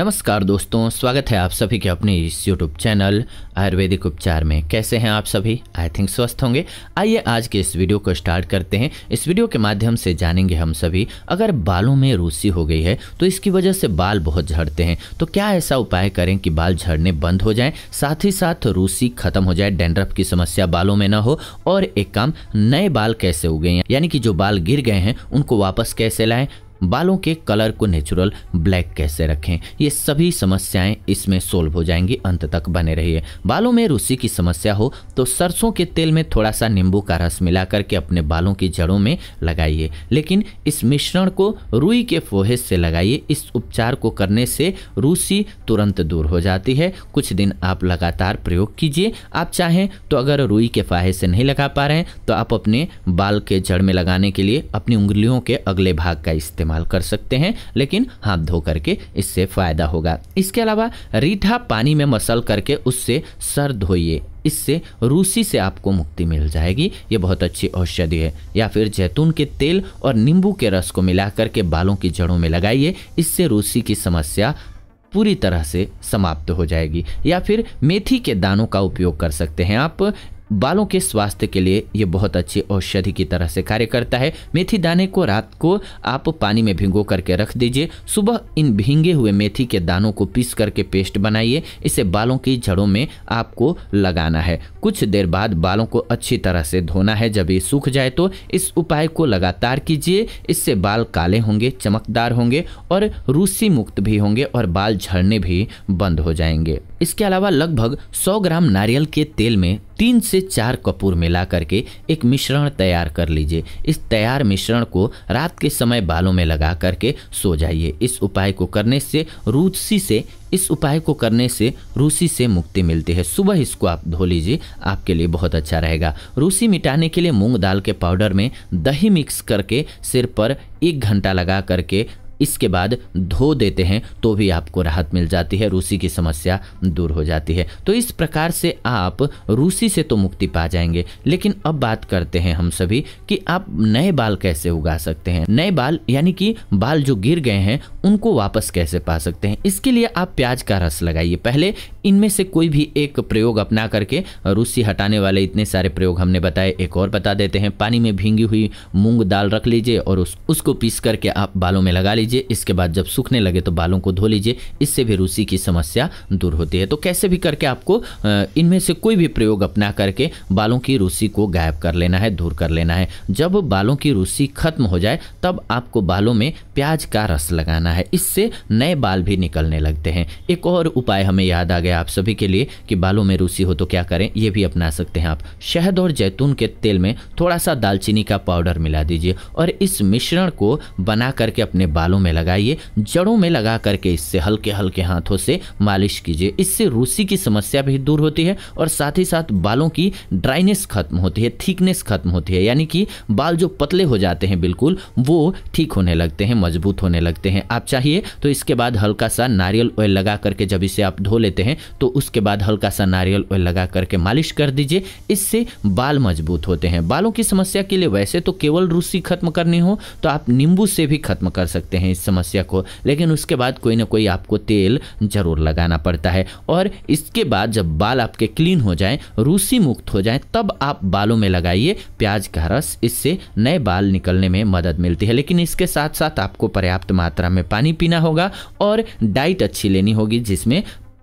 नमस्कार दोस्तों स्वागत है आप सभी के अपने इस यूट्यूब चैनल आयुर्वेदिक उपचार में कैसे हैं आप सभी आई थिंक स्वस्थ होंगे आइए आज के इस वीडियो को स्टार्ट करते हैं इस वीडियो के माध्यम से जानेंगे हम सभी अगर बालों में रूसी हो गई है तो इसकी वजह से बाल बहुत झड़ते हैं तो क्या ऐसा उपाय करें कि बाल झड़ने बंद हो जाए साथ ही साथ रूसी खत्म हो जाए डेंड्रफ की समस्या बालों में न हो और एक काम नए बाल कैसे उगे हैं यानी कि जो बाल गिर गए हैं उनको वापस कैसे लाएँ बालों के कलर को नेचुरल ब्लैक कैसे रखें ये सभी समस्याएं इसमें सोल्व हो जाएंगी अंत तक बने रहिए बालों में रूसी की समस्या हो तो सरसों के तेल में थोड़ा सा नींबू का रस मिला करके अपने बालों की जड़ों में लगाइए लेकिन इस मिश्रण को रुई के फोहे से लगाइए इस उपचार को करने से रूसी तुरंत दूर हो जाती है कुछ दिन आप लगातार प्रयोग कीजिए आप चाहें तो अगर रुई के फाहे से नहीं लगा पा रहे हैं तो आप अपने बाल के जड़ में लगाने के लिए अपनी उंगलियों के अगले भाग का इस्तेमाल इस्तेमाल कर सकते हैं लेकिन हाथ धो करके इससे फ़ायदा होगा इसके अलावा रीठा पानी में मसल करके उससे सर धोइए इससे रूसी से आपको मुक्ति मिल जाएगी ये बहुत अच्छी औषधि है या फिर जैतून के तेल और नींबू के रस को मिला करके बालों की जड़ों में लगाइए इससे रूसी की समस्या पूरी तरह से समाप्त हो जाएगी या फिर मेथी के दानों का उपयोग कर सकते हैं आप बालों के स्वास्थ्य के लिए ये बहुत अच्छी औषधि की तरह से कार्य करता है मेथी दाने को रात को आप पानी में भिंगो करके रख दीजिए सुबह इन भींगे हुए मेथी के दानों को पीस करके पेस्ट बनाइए इसे बालों की जड़ों में आपको लगाना है कुछ देर बाद बालों को अच्छी तरह से धोना है जब ये सूख जाए तो इस उपाय को लगातार कीजिए इससे बाल काले होंगे चमकदार होंगे और रूसी मुक्त भी होंगे और बाल झड़ने भी बंद हो जाएंगे इसके अलावा लगभग 100 ग्राम नारियल के तेल में तीन से चार कपूर मिला करके एक मिश्रण तैयार कर लीजिए इस तैयार मिश्रण को रात के समय बालों में लगा करके सो जाइए इस उपाय को करने से रूसी से इस उपाय को करने से रूसी से मुक्ति मिलती है सुबह इसको आप धो लीजिए आपके लिए बहुत अच्छा रहेगा रूसी मिटाने के लिए मूंग दाल के पाउडर में दही मिक्स करके सिर पर एक घंटा लगा करके इसके बाद धो देते हैं तो भी आपको राहत मिल जाती है रूसी की समस्या दूर हो जाती है तो इस प्रकार से आप रूसी से तो मुक्ति पा जाएंगे लेकिन अब बात करते हैं हम सभी कि आप नए बाल कैसे उगा सकते हैं नए बाल यानी कि बाल जो गिर गए हैं उनको वापस कैसे पा सकते हैं इसके लिए आप प्याज का रस लगाइए पहले इनमें से कोई भी एक प्रयोग अपना करके रूसी हटाने वाले इतने सारे प्रयोग हमने बताए एक और बता देते हैं पानी में भींगी हुई मूंग दाल रख लीजिए और उस, उसको पीस करके आप बालों में लगा लीजिए लीजिए इसके बाद जब सूखने लगे तो बालों को धो लीजिए इससे भी रूसी की समस्या दूर होती है तो कैसे भी करके आपको इनमें से कोई भी प्रयोग अपना करके बालों की रूसी को गायब कर लेना है दूर कर लेना है जब बालों की रूसी खत्म हो जाए तब आपको बालों में प्याज का रस लगाना है इससे नए बाल भी निकलने लगते हैं एक और उपाय हमें याद आ गया आप सभी के लिए कि बालों में रूसी हो तो क्या करें यह भी अपना सकते हैं आप शहद और जैतून के तेल में थोड़ा सा दालचीनी का पाउडर मिला दीजिए और इस मिश्रण को बना करके अपने बालों में लगाइए जड़ों में लगा करके इससे हल्के हल्के हाथों से मालिश कीजिए इससे रूसी की समस्या भी दूर होती है और साथ ही साथ बालों की ड्राइनेस खत्म होती है थिकनेस खत्म होती है यानी कि बाल जो पतले हो जाते हैं बिल्कुल वो ठीक होने लगते हैं मजबूत होने लगते हैं आप चाहिए तो इसके बाद हल्का सा नारियल ऑयल लगा करके जब इसे आप धो लेते हैं तो उसके बाद हल्का सा नारियल ऑयल लगा करके मालिश कर दीजिए इससे बाल मजबूत होते हैं बालों की समस्या के लिए वैसे तो केवल रूसी खत्म करनी हो तो आप नींबू से भी खत्म कर सकते हैं हैं इस समस्या को लेकिन उसके बाद कोई ना कोई आपको तेल ज़रूर लगाना पड़ता है और इसके बाद जब बाल आपके क्लीन हो जाएं रूसी मुक्त हो जाएं तब आप बालों में लगाइए प्याज का रस इससे नए बाल निकलने में मदद मिलती है लेकिन इसके साथ साथ आपको पर्याप्त मात्रा में पानी पीना होगा और डाइट अच्छी लेनी होगी जिसमें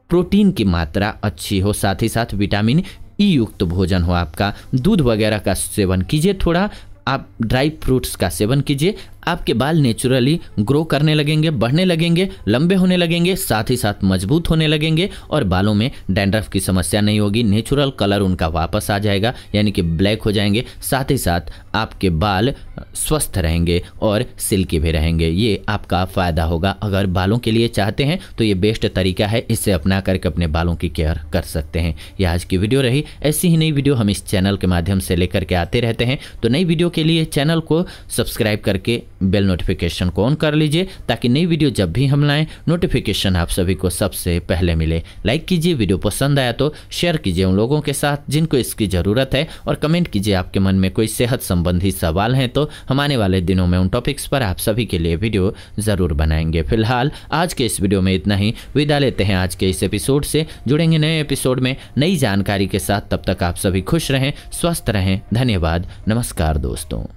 प्रोटीन की मात्रा अच्छी हो साथ ही साथ विटामिन ई युक्त भोजन हो आपका दूध वगैरह का सेवन कीजिए थोड़ा आप ड्राई फ्रूट्स का सेवन कीजिए आपके बाल नेचुरली ग्रो करने लगेंगे बढ़ने लगेंगे लंबे होने लगेंगे साथ ही साथ मजबूत होने लगेंगे और बालों में डैंड्रफ की समस्या नहीं होगी नेचुरल कलर उनका वापस आ जाएगा यानी कि ब्लैक हो जाएंगे साथ ही साथ आपके बाल स्वस्थ रहेंगे और सिल्की भी रहेंगे ये आपका फ़ायदा होगा अगर बालों के लिए चाहते हैं तो ये बेस्ट तरीका है इससे अपना करके अपने बालों की केयर कर सकते हैं यह आज की वीडियो रही ऐसी ही नई वीडियो हम इस चैनल के माध्यम से लेकर के आते रहते हैं तो नई वीडियो के लिए चैनल को सब्सक्राइब करके बेल नोटिफिकेशन को ऑन कर लीजिए ताकि नई वीडियो जब भी हम लाएँ नोटिफिकेशन आप सभी को सबसे पहले मिले लाइक कीजिए वीडियो पसंद आया तो शेयर कीजिए उन लोगों के साथ जिनको इसकी ज़रूरत है और कमेंट कीजिए आपके मन में कोई सेहत संबंधी सवाल हैं तो हम आने वाले दिनों में उन टॉपिक्स पर आप सभी के लिए वीडियो ज़रूर बनाएंगे फिलहाल आज के इस वीडियो में इतना ही विदा लेते हैं आज के इस एपिसोड से जुड़ेंगे नए एपिसोड में नई जानकारी के साथ तब तक आप सभी खुश रहें स्वस्थ रहें धन्यवाद नमस्कार दोस्तों